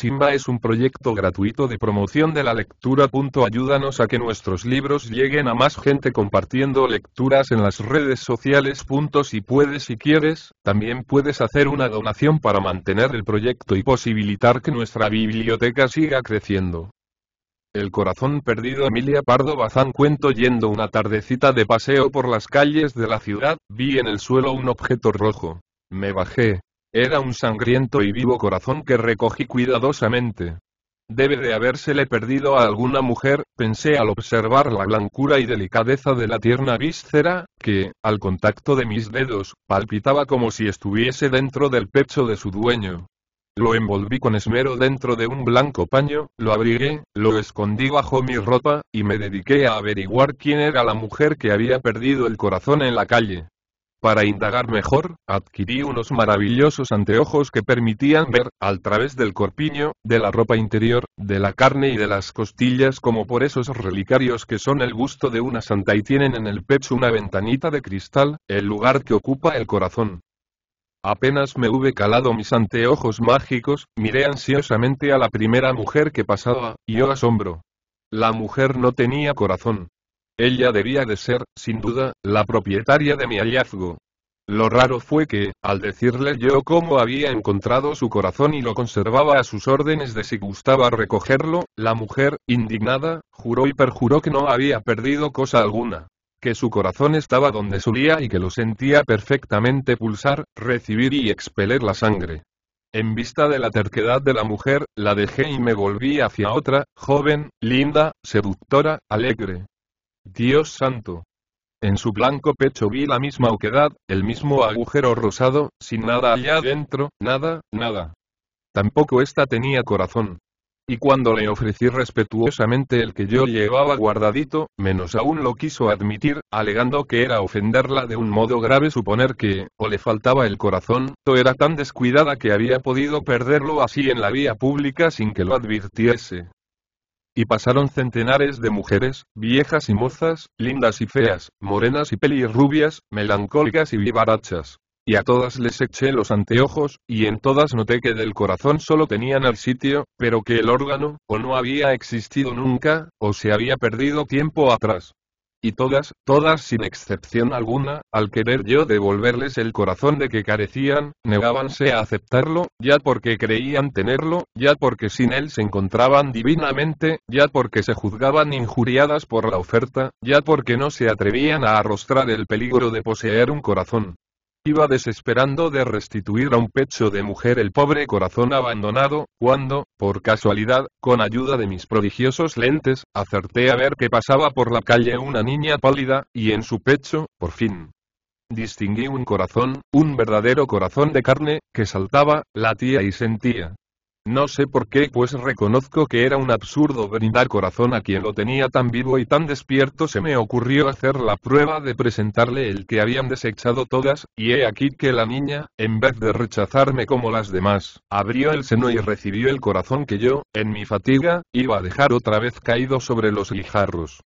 Simba es un proyecto gratuito de promoción de la lectura. Ayúdanos a que nuestros libros lleguen a más gente compartiendo lecturas en las redes sociales. Si puedes y quieres, también puedes hacer una donación para mantener el proyecto y posibilitar que nuestra biblioteca siga creciendo. El corazón perdido Emilia Pardo Bazán cuento yendo una tardecita de paseo por las calles de la ciudad, vi en el suelo un objeto rojo. Me bajé, era un sangriento y vivo corazón que recogí cuidadosamente. Debe de habérsele perdido a alguna mujer, pensé al observar la blancura y delicadeza de la tierna víscera, que, al contacto de mis dedos, palpitaba como si estuviese dentro del pecho de su dueño. Lo envolví con esmero dentro de un blanco paño, lo abrigué, lo escondí bajo mi ropa, y me dediqué a averiguar quién era la mujer que había perdido el corazón en la calle. Para indagar mejor, adquirí unos maravillosos anteojos que permitían ver, al través del corpiño, de la ropa interior, de la carne y de las costillas como por esos relicarios que son el gusto de una santa y tienen en el pecho una ventanita de cristal, el lugar que ocupa el corazón. Apenas me hube calado mis anteojos mágicos, miré ansiosamente a la primera mujer que pasaba, y oh asombro. La mujer no tenía corazón. Ella debía de ser, sin duda, la propietaria de mi hallazgo. Lo raro fue que, al decirle yo cómo había encontrado su corazón y lo conservaba a sus órdenes de si gustaba recogerlo, la mujer, indignada, juró y perjuró que no había perdido cosa alguna que su corazón estaba donde solía y que lo sentía perfectamente pulsar, recibir y expeler la sangre. En vista de la terquedad de la mujer, la dejé y me volví hacia otra, joven, linda, seductora, alegre, Dios santo. En su blanco pecho vi la misma oquedad, el mismo agujero rosado, sin nada allá dentro, nada, nada. Tampoco ésta tenía corazón. Y cuando le ofrecí respetuosamente el que yo llevaba guardadito, menos aún lo quiso admitir, alegando que era ofenderla de un modo grave suponer que, o le faltaba el corazón, o era tan descuidada que había podido perderlo así en la vía pública sin que lo advirtiese. Y pasaron centenares de mujeres, viejas y mozas, lindas y feas, morenas y pelirrubias, melancólicas y vivarachas. Y a todas les eché los anteojos, y en todas noté que del corazón solo tenían al sitio, pero que el órgano, o no había existido nunca, o se había perdido tiempo atrás y todas, todas sin excepción alguna, al querer yo devolverles el corazón de que carecían, negábanse a aceptarlo, ya porque creían tenerlo, ya porque sin él se encontraban divinamente, ya porque se juzgaban injuriadas por la oferta, ya porque no se atrevían a arrostrar el peligro de poseer un corazón Iba desesperando de restituir a un pecho de mujer el pobre corazón abandonado, cuando, por casualidad, con ayuda de mis prodigiosos lentes, acerté a ver que pasaba por la calle una niña pálida, y en su pecho, por fin, distinguí un corazón, un verdadero corazón de carne, que saltaba, latía y sentía. No sé por qué, pues reconozco que era un absurdo brindar corazón a quien lo tenía tan vivo y tan despierto. Se me ocurrió hacer la prueba de presentarle el que habían desechado todas, y he aquí que la niña, en vez de rechazarme como las demás, abrió el seno y recibió el corazón que yo, en mi fatiga, iba a dejar otra vez caído sobre los guijarros.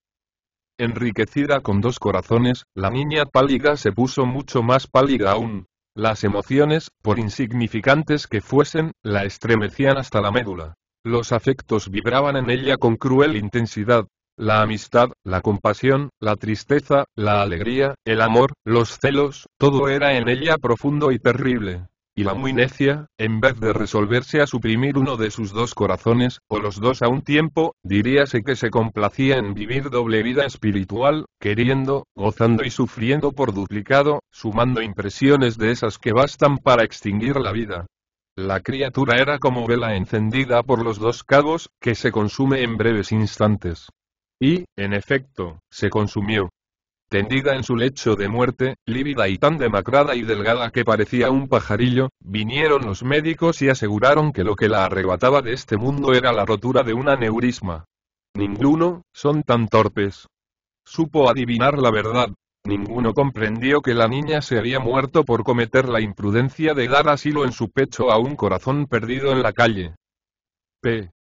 Enriquecida con dos corazones, la niña pálida se puso mucho más pálida aún, las emociones, por insignificantes que fuesen, la estremecían hasta la médula. Los afectos vibraban en ella con cruel intensidad. La amistad, la compasión, la tristeza, la alegría, el amor, los celos, todo era en ella profundo y terrible y la muy necia, en vez de resolverse a suprimir uno de sus dos corazones, o los dos a un tiempo, diríase que se complacía en vivir doble vida espiritual, queriendo, gozando y sufriendo por duplicado, sumando impresiones de esas que bastan para extinguir la vida. La criatura era como vela encendida por los dos cabos, que se consume en breves instantes. Y, en efecto, se consumió tendida en su lecho de muerte, lívida y tan demacrada y delgada que parecía un pajarillo, vinieron los médicos y aseguraron que lo que la arrebataba de este mundo era la rotura de un aneurisma. Ninguno, son tan torpes. Supo adivinar la verdad. Ninguno comprendió que la niña se había muerto por cometer la imprudencia de dar asilo en su pecho a un corazón perdido en la calle. P.